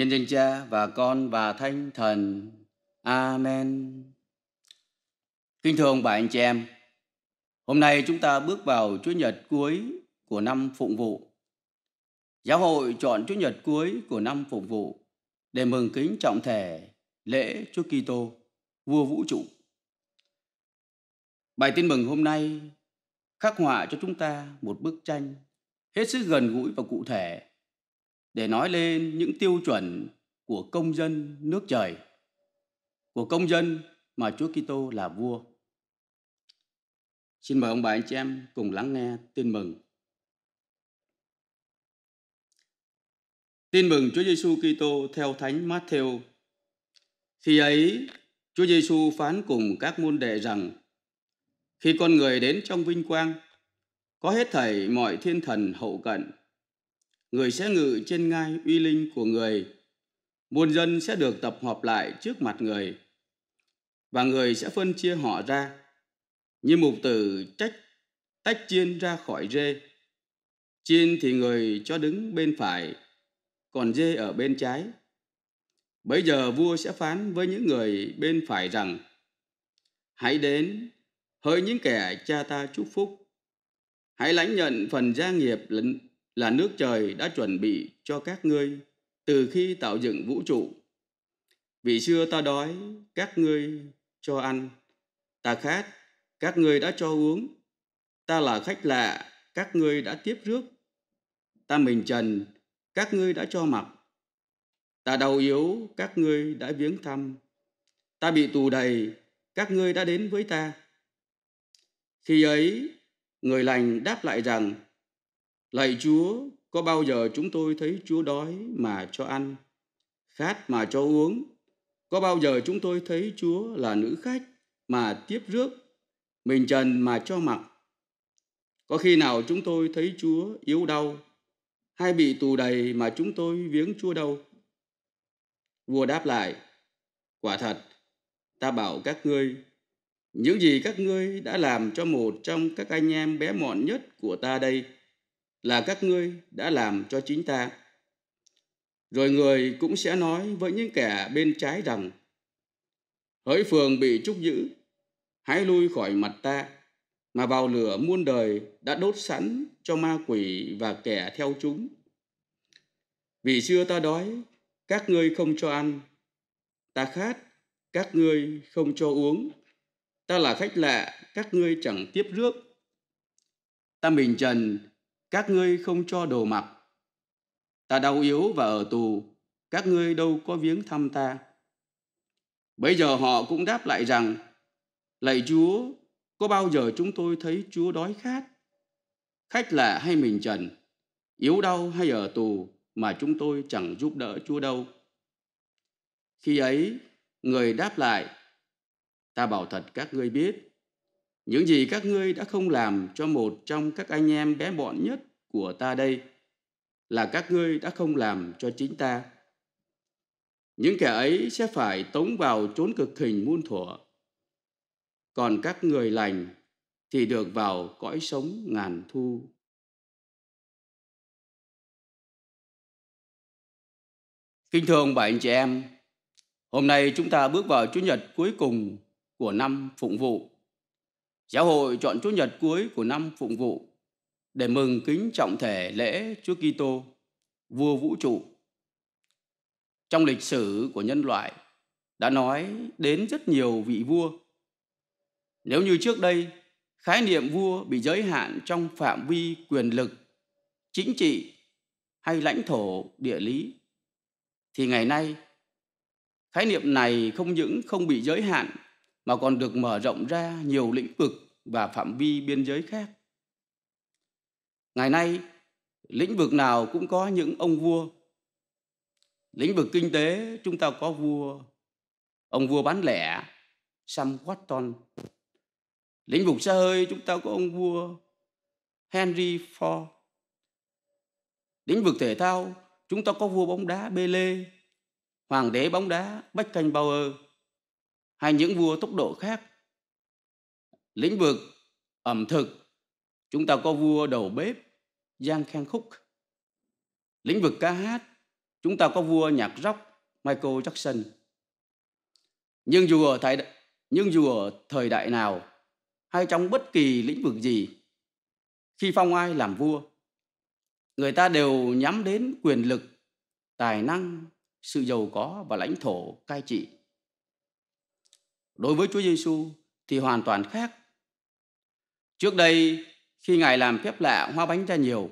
Nhân danh Cha và Con và Thánh Thần. Amen. Kính thưa ông bà anh chị em, hôm nay chúng ta bước vào Chúa Nhật cuối của năm phụng vụ. Giáo hội chọn Chúa Nhật cuối của năm phụng vụ để mừng kính trọng thể lễ Chúa Kitô, vua vũ trụ. Bài tin mừng hôm nay khắc họa cho chúng ta một bức tranh hết sức gần gũi và cụ thể để nói lên những tiêu chuẩn của công dân nước trời, của công dân mà Chúa Kitô là vua. Xin mời ông bà anh chị em cùng lắng nghe tin mừng. Tin mừng Chúa Giêsu Kitô theo Thánh Matthew. Khi ấy, Chúa Giêsu phán cùng các môn đệ rằng: Khi con người đến trong vinh quang, có hết thảy mọi thiên thần hậu cận người sẽ ngự trên ngai uy linh của người. Muôn dân sẽ được tập họp lại trước mặt người, và người sẽ phân chia họ ra, như mục tử trách tách chiên ra khỏi dê. Chiên thì người cho đứng bên phải, còn dê ở bên trái. Bấy giờ vua sẽ phán với những người bên phải rằng, hãy đến, hỡi những kẻ cha ta chúc phúc, hãy lãnh nhận phần gia nghiệp là nước trời đã chuẩn bị cho các ngươi từ khi tạo dựng vũ trụ. Vì xưa ta đói, các ngươi cho ăn. Ta khát, các ngươi đã cho uống. Ta là khách lạ, các ngươi đã tiếp rước. Ta mình trần, các ngươi đã cho mặc. Ta đau yếu, các ngươi đã viếng thăm. Ta bị tù đầy, các ngươi đã đến với ta. Khi ấy, người lành đáp lại rằng, Lạy Chúa, có bao giờ chúng tôi thấy Chúa đói mà cho ăn, khát mà cho uống? Có bao giờ chúng tôi thấy Chúa là nữ khách mà tiếp rước, mình trần mà cho mặc? Có khi nào chúng tôi thấy Chúa yếu đau, hay bị tù đầy mà chúng tôi viếng Chúa đâu? Vua đáp lại, quả thật, ta bảo các ngươi, những gì các ngươi đã làm cho một trong các anh em bé mọn nhất của ta đây – là các ngươi đã làm cho chính ta. Rồi người cũng sẽ nói với những kẻ bên trái rằng, hỡi phường bị trúc giữ, hãy lui khỏi mặt ta, mà vào lửa muôn đời đã đốt sẵn cho ma quỷ và kẻ theo chúng. Vì xưa ta đói, các ngươi không cho ăn, ta khát, các ngươi không cho uống, ta là khách lạ, các ngươi chẳng tiếp rước. Ta mình trần, các ngươi không cho đồ mặc. Ta đau yếu và ở tù, các ngươi đâu có viếng thăm ta. Bây giờ họ cũng đáp lại rằng, lạy Chúa, có bao giờ chúng tôi thấy Chúa đói khát? Khách lạ hay mình trần, yếu đau hay ở tù mà chúng tôi chẳng giúp đỡ Chúa đâu. Khi ấy, người đáp lại, ta bảo thật các ngươi biết, những gì các ngươi đã không làm cho một trong các anh em bé bọn nhất của ta đây là các ngươi đã không làm cho chính ta. Những kẻ ấy sẽ phải tống vào chốn cực hình muôn thuở. Còn các người lành thì được vào cõi sống ngàn thu. Kinh thường, ông bà anh chị em, hôm nay chúng ta bước vào Chủ nhật cuối cùng của năm phụng vụ Giáo hội chọn Chúa Nhật cuối của năm phụng vụ để mừng kính trọng thể lễ Chúa Kitô, vua vũ trụ. Trong lịch sử của nhân loại đã nói đến rất nhiều vị vua. Nếu như trước đây, khái niệm vua bị giới hạn trong phạm vi quyền lực, chính trị hay lãnh thổ địa lý thì ngày nay khái niệm này không những không bị giới hạn mà còn được mở rộng ra nhiều lĩnh vực và phạm vi biên giới khác. Ngày nay, lĩnh vực nào cũng có những ông vua. Lĩnh vực kinh tế chúng ta có vua, ông vua bán lẻ Sam Watson. Lĩnh vực xe hơi chúng ta có ông vua Henry Ford. Lĩnh vực thể thao chúng ta có vua bóng đá Pele, hoàng đế bóng đá Beckenbauer. Bauer hay những vua tốc độ khác. Lĩnh vực ẩm thực, chúng ta có vua đầu bếp Giang Khang Khúc. Lĩnh vực ca hát, chúng ta có vua nhạc rock Michael Jackson. Nhưng dù ở thời nhưng dù ở thời đại nào hay trong bất kỳ lĩnh vực gì, khi phong ai làm vua, người ta đều nhắm đến quyền lực, tài năng, sự giàu có và lãnh thổ cai trị đối với Chúa Giêsu thì hoàn toàn khác. Trước đây, khi Ngài làm phép lạ hoa bánh ra nhiều,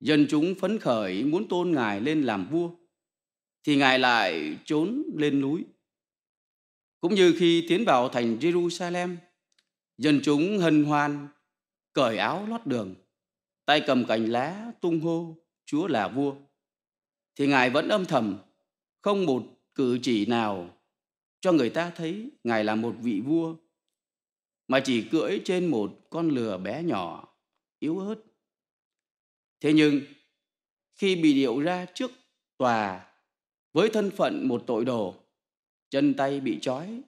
dân chúng phấn khởi muốn tôn Ngài lên làm vua, thì Ngài lại trốn lên núi. Cũng như khi tiến vào thành Jerusalem, dân chúng hân hoan, cởi áo lót đường, tay cầm cành lá tung hô Chúa là vua, thì Ngài vẫn âm thầm, không một cử chỉ nào cho người ta thấy Ngài là một vị vua mà chỉ cưỡi trên một con lừa bé nhỏ, yếu ớt. Thế nhưng, khi bị điệu ra trước tòa với thân phận một tội đồ, chân tay bị trói,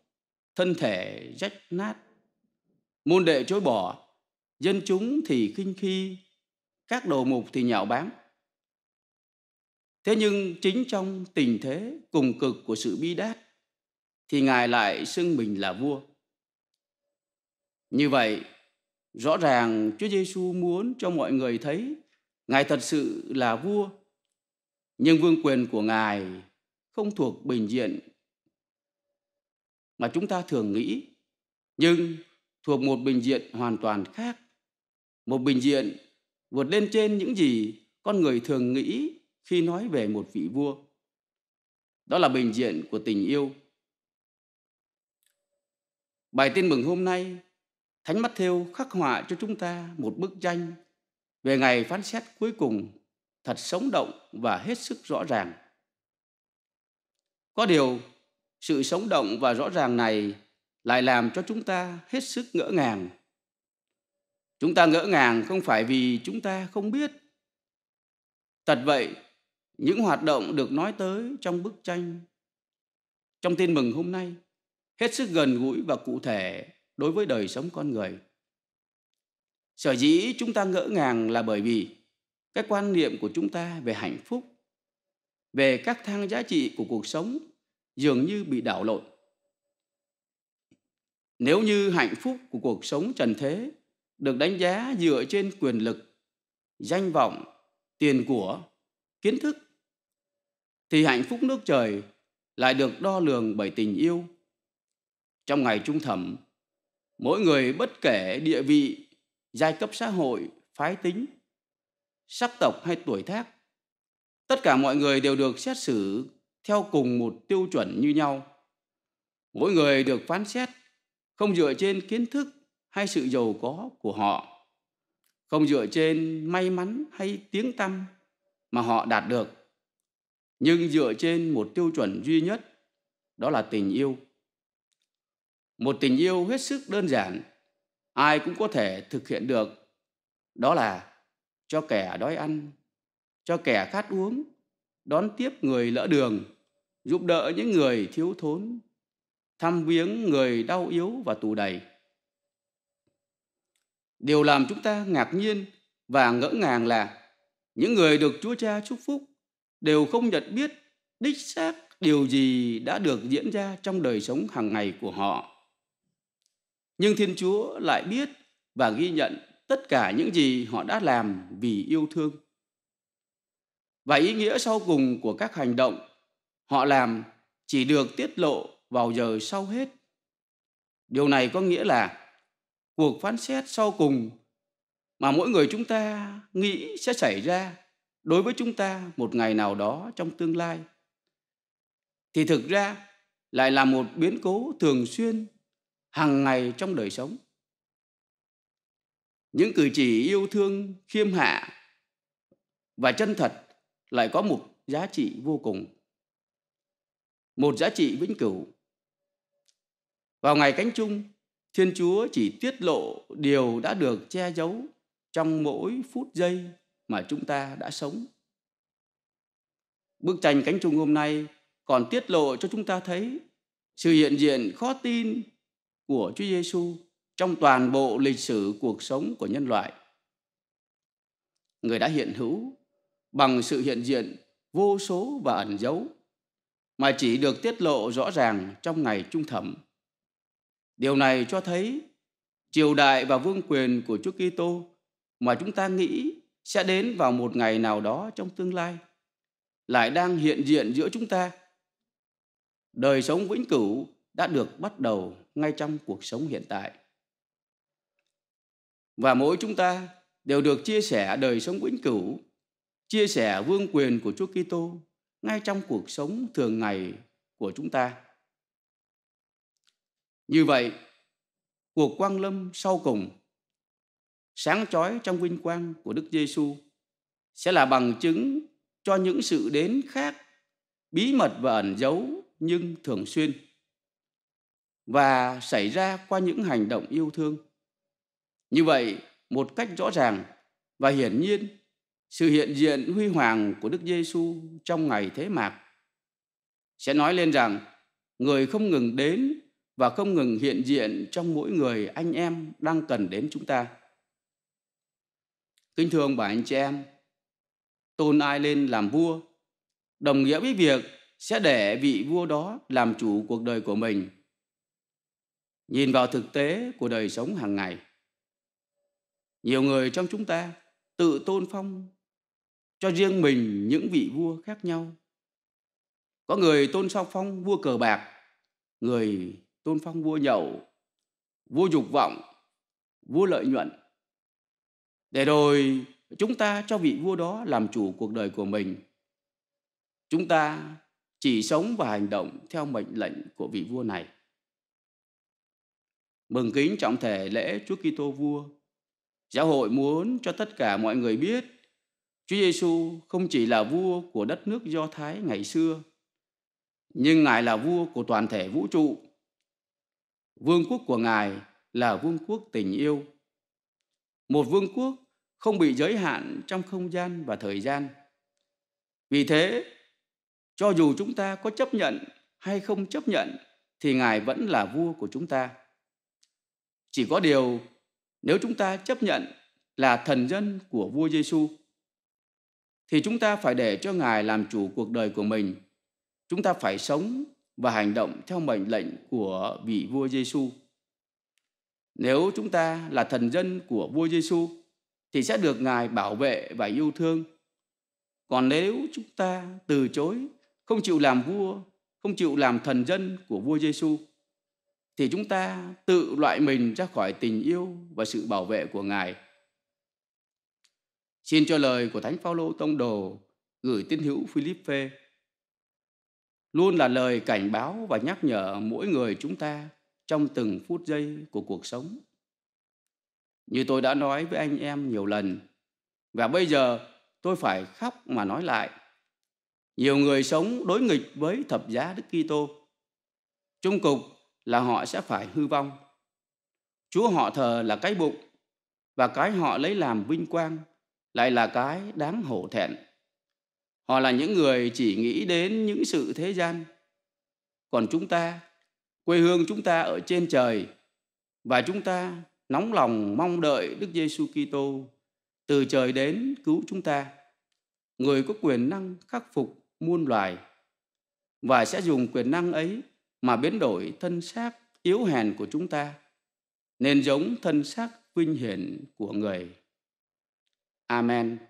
thân thể rách nát, môn đệ chối bỏ, dân chúng thì khinh khi, các đồ mục thì nhạo báng. Thế nhưng chính trong tình thế cùng cực của sự bi đát, thì Ngài lại xưng mình là vua. Như vậy, rõ ràng Chúa Giêsu muốn cho mọi người thấy Ngài thật sự là vua, nhưng vương quyền của Ngài không thuộc bình diện mà chúng ta thường nghĩ, nhưng thuộc một bình diện hoàn toàn khác. Một bình diện vượt lên trên những gì con người thường nghĩ khi nói về một vị vua. Đó là bình diện của tình yêu Bài tin mừng hôm nay, Thánh Mắt Thêu khắc họa cho chúng ta một bức tranh về ngày phán xét cuối cùng thật sống động và hết sức rõ ràng. Có điều, sự sống động và rõ ràng này lại làm cho chúng ta hết sức ngỡ ngàng. Chúng ta ngỡ ngàng không phải vì chúng ta không biết. Thật vậy, những hoạt động được nói tới trong bức tranh trong tin mừng hôm nay hết sức gần gũi và cụ thể đối với đời sống con người. Sở dĩ chúng ta ngỡ ngàng là bởi vì cái quan niệm của chúng ta về hạnh phúc, về các thang giá trị của cuộc sống dường như bị đảo lộn. Nếu như hạnh phúc của cuộc sống trần thế được đánh giá dựa trên quyền lực, danh vọng, tiền của, kiến thức thì hạnh phúc nước trời lại được đo lường bởi tình yêu trong ngày trung thẩm, mỗi người bất kể địa vị, giai cấp xã hội, phái tính, sắc tộc hay tuổi thác, tất cả mọi người đều được xét xử theo cùng một tiêu chuẩn như nhau. Mỗi người được phán xét không dựa trên kiến thức hay sự giàu có của họ, không dựa trên may mắn hay tiếng tăm mà họ đạt được, nhưng dựa trên một tiêu chuẩn duy nhất, đó là tình yêu một tình yêu hết sức đơn giản ai cũng có thể thực hiện được đó là cho kẻ đói ăn cho kẻ khát uống đón tiếp người lỡ đường giúp đỡ những người thiếu thốn thăm viếng người đau yếu và tù đầy điều làm chúng ta ngạc nhiên và ngỡ ngàng là những người được chúa cha chúc phúc đều không nhận biết đích xác điều gì đã được diễn ra trong đời sống hàng ngày của họ nhưng Thiên Chúa lại biết và ghi nhận tất cả những gì họ đã làm vì yêu thương. Và ý nghĩa sau cùng của các hành động họ làm chỉ được tiết lộ vào giờ sau hết. Điều này có nghĩa là cuộc phán xét sau cùng mà mỗi người chúng ta nghĩ sẽ xảy ra đối với chúng ta một ngày nào đó trong tương lai thì thực ra lại là một biến cố thường xuyên hàng ngày trong đời sống những cử chỉ yêu thương khiêm hạ và chân thật lại có một giá trị vô cùng một giá trị vĩnh cửu vào ngày cánh chung thiên chúa chỉ tiết lộ điều đã được che giấu trong mỗi phút giây mà chúng ta đã sống bức tranh cánh chung hôm nay còn tiết lộ cho chúng ta thấy sự hiện diện khó tin của Chúa Giêsu trong toàn bộ lịch sử cuộc sống của nhân loại. Người đã hiện hữu bằng sự hiện diện vô số và ẩn dấu mà chỉ được tiết lộ rõ ràng trong ngày trung thẩm. Điều này cho thấy triều đại và vương quyền của Chúa Kitô mà chúng ta nghĩ sẽ đến vào một ngày nào đó trong tương lai lại đang hiện diện giữa chúng ta. Đời sống vĩnh cửu đã được bắt đầu ngay trong cuộc sống hiện tại. Và mỗi chúng ta đều được chia sẻ đời sống vĩnh cửu, chia sẻ vương quyền của Chúa Kitô ngay trong cuộc sống thường ngày của chúng ta. Như vậy, cuộc quang lâm sau cùng sáng chói trong vinh quang của Đức Giêsu sẽ là bằng chứng cho những sự đến khác bí mật và ẩn giấu nhưng thường xuyên và xảy ra qua những hành động yêu thương. Như vậy, một cách rõ ràng và hiển nhiên, sự hiện diện huy hoàng của Đức Giêsu trong ngày thế mạc sẽ nói lên rằng người không ngừng đến và không ngừng hiện diện trong mỗi người anh em đang cần đến chúng ta. Kính thưa ông bà anh chị em, tôn ai lên làm vua, đồng nghĩa với việc sẽ để vị vua đó làm chủ cuộc đời của mình nhìn vào thực tế của đời sống hàng ngày nhiều người trong chúng ta tự tôn phong cho riêng mình những vị vua khác nhau có người tôn sao phong vua cờ bạc người tôn phong vua nhậu vua dục vọng vua lợi nhuận để rồi chúng ta cho vị vua đó làm chủ cuộc đời của mình chúng ta chỉ sống và hành động theo mệnh lệnh của vị vua này mừng kính trọng thể lễ Chúa Kitô vua. Giáo hội muốn cho tất cả mọi người biết Chúa Giêsu không chỉ là vua của đất nước Do Thái ngày xưa, nhưng Ngài là vua của toàn thể vũ trụ. Vương quốc của Ngài là vương quốc tình yêu. Một vương quốc không bị giới hạn trong không gian và thời gian. Vì thế, cho dù chúng ta có chấp nhận hay không chấp nhận thì Ngài vẫn là vua của chúng ta. Chỉ có điều nếu chúng ta chấp nhận là thần dân của vua Giêsu thì chúng ta phải để cho Ngài làm chủ cuộc đời của mình. Chúng ta phải sống và hành động theo mệnh lệnh của vị vua Giêsu. Nếu chúng ta là thần dân của vua Giêsu thì sẽ được Ngài bảo vệ và yêu thương. Còn nếu chúng ta từ chối, không chịu làm vua, không chịu làm thần dân của vua Giêsu thì chúng ta tự loại mình ra khỏi tình yêu và sự bảo vệ của Ngài. Xin cho lời của Thánh Phaolô tông đồ gửi tín hữu Philippe luôn là lời cảnh báo và nhắc nhở mỗi người chúng ta trong từng phút giây của cuộc sống. Như tôi đã nói với anh em nhiều lần và bây giờ tôi phải khóc mà nói lại. Nhiều người sống đối nghịch với thập giá Đức Kitô. Trung cục là họ sẽ phải hư vong. Chúa họ thờ là cái bụng và cái họ lấy làm vinh quang lại là cái đáng hổ thẹn. Họ là những người chỉ nghĩ đến những sự thế gian. Còn chúng ta, quê hương chúng ta ở trên trời và chúng ta nóng lòng mong đợi Đức Giêsu Kitô từ trời đến cứu chúng ta. Người có quyền năng khắc phục muôn loài và sẽ dùng quyền năng ấy mà biến đổi thân xác yếu hèn của chúng ta nên giống thân xác vinh hiển của người. Amen.